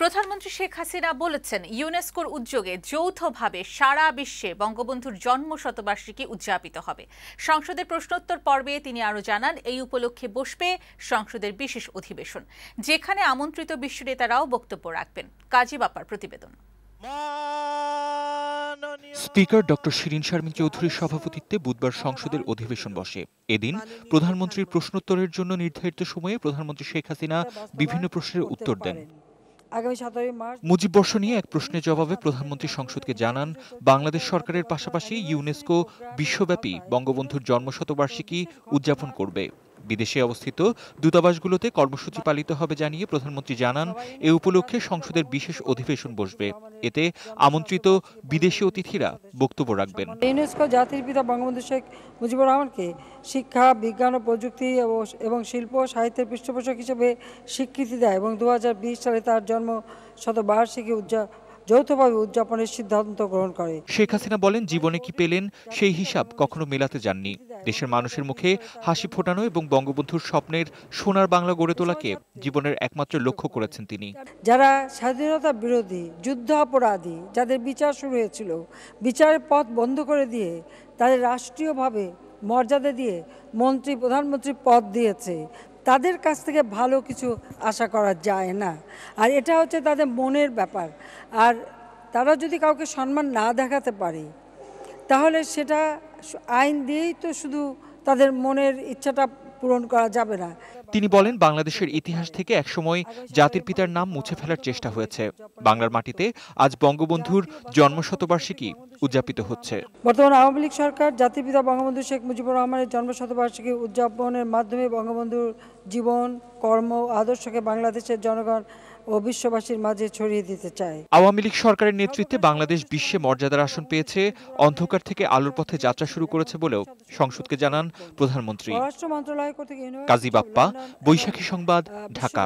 প্রধানমন্ত্রী শেখ হাসিনা বলেছেন ইউনেস্কোর উদ্যোগে যৌথভাবে সারা বিশ্বে বঙ্গবন্ধুর জন্ম শতবার্ষিকী উদযাপিত হবে সংসদের প্রশ্নোত্তর পর্বে তিনি আরও জানান এই উপলক্ষে বসবে সংসদের বিশেষ অধিবেশন যেখানে আমন্ত্রিত বিশ্ব নেতারাও বক্তব্য রাখবেন কাজী বাপার প্রতিবেদন স্পিকার ডক্টর শিরিন শারমিন চৌধুরীর সভাপতিত্বে বুধবার সংসদের অধিবেশন বসে এদিন প্রধানমন্ত্রীর প্রশ্নোত্তরের জন্য নির্ধারিত সময়ে প্রধানমন্ত্রী শেখ হাসিনা বিভিন্ন প্রশ্নের উত্তর দেন মুজিব বর্ষ নিয়ে এক প্রশ্নের জবাবে প্রধানমন্ত্রী সংসদকে জানান বাংলাদেশ সরকারের পাশাপাশি ইউনেস্কো বিশ্বব্যাপী বঙ্গবন্ধুর জন্মশতবার্ষিকী উদযাপন করবে বিদেশে অবস্থিত দূতাবাসগুলোতে কর্মসূচি পালিত হবে জানিয়ে প্রধানমন্ত্রী জানান এ উপলক্ষে সংসদের বিশেষ অধিবেশন বসবে এতে আমন্ত্রিত বিদেশি অতিথিরা বক্তব্য রাখবেন ইউনেস্কো জাতির পিতা বঙ্গবন্ধু শেখ মুজিবুর রহমানকে শিক্ষা বিজ্ঞান ও প্রযুক্তি এবং শিল্প সাহিত্যের পৃষ্ঠপোষক হিসেবে স্বীকৃতি দেয় এবং দু সালে তার জন্ম শতবার্ষিকী উদযা যৌথভাবে উদযাপনের সিদ্ধান্ত গ্রহণ করে শেখ হাসিনা বলেন জীবনে কি পেলেন সেই হিসাব কখনো মেলাতে যাননি দেশের মানুষের মুখে হাসি ফোটানো এবং বঙ্গবন্ধুর স্বপ্নের সোনার বাংলা গড়ে তোলাকে জীবনের একমাত্র লক্ষ্য করেছেন তিনি যারা স্বাধীনতা বিরোধী যুদ্ধ অপরাধী যাদের বিচার শুরু হয়েছিল বিচারের পথ বন্ধ করে দিয়ে তাদের রাষ্ট্রীয়ভাবে মর্যাদা দিয়ে মন্ত্রী প্রধানমন্ত্রী পদ দিয়েছে তাদের কাছ থেকে ভালো কিছু আশা করা যায় না আর এটা হচ্ছে তাদের মনের ব্যাপার আর তারা যদি কাউকে সম্মান না দেখাতে পারে তাহলে সেটা আইন দিয়েই তো শুধু তাদের মনের ইচ্ছাটা পূরণ করা যাবে না তিনি বলেন বাংলাদেশের ইতিহাস থেকে একসময় জাতির পিতার নাম মুছে ফেলার চেষ্টা হয়েছে বাংলার মাটিতে আজ বঙ্গবন্ধুর জন্মশতবার্ষিকী উদযাপিত হচ্ছে বর্তমান আওয়ামী লীগ সরকার জাতির পিতা বঙ্গবন্ধু শেখ মুজিবুর রহমানের জন্মশতবার্ষিকী উদযাপনের মাধ্যমে বঙ্গবন্ধুর জীবন কর্ম আদর্শকে বাংলাদেশের জনগণ ও বিশ্ববাসীর মাঝে ছড়িয়ে দিতে চায় আওয়ামী লীগ সরকারের নেতৃত্বে বাংলাদেশ বিশ্বে মর্যাদার আসন পেয়েছে অন্ধকার থেকে আলোর পথে যাত্রা শুরু করেছে বলেও সংসদকে জানান প্রধানমন্ত্রী কাজী বাপ্পা বৈশাখী সংবাদ ঢাকা